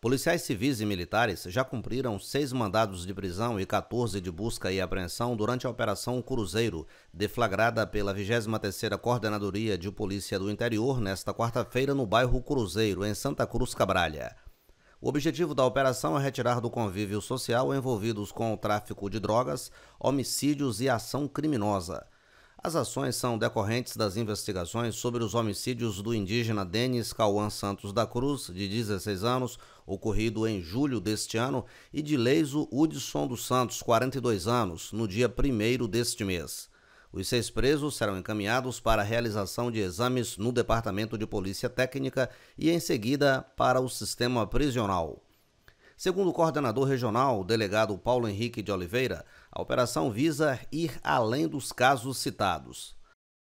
Policiais civis e militares já cumpriram seis mandados de prisão e 14 de busca e apreensão durante a Operação Cruzeiro, deflagrada pela 23ª Coordenadoria de Polícia do Interior nesta quarta-feira no bairro Cruzeiro, em Santa Cruz Cabralha. O objetivo da operação é retirar do convívio social envolvidos com o tráfico de drogas, homicídios e ação criminosa – as ações são decorrentes das investigações sobre os homicídios do indígena Denis Cauã Santos da Cruz, de 16 anos, ocorrido em julho deste ano, e de Leiso Hudson dos Santos, 42 anos, no dia 1 deste mês. Os seis presos serão encaminhados para a realização de exames no Departamento de Polícia Técnica e, em seguida, para o sistema prisional. Segundo o coordenador regional, o delegado Paulo Henrique de Oliveira, a operação visa ir além dos casos citados.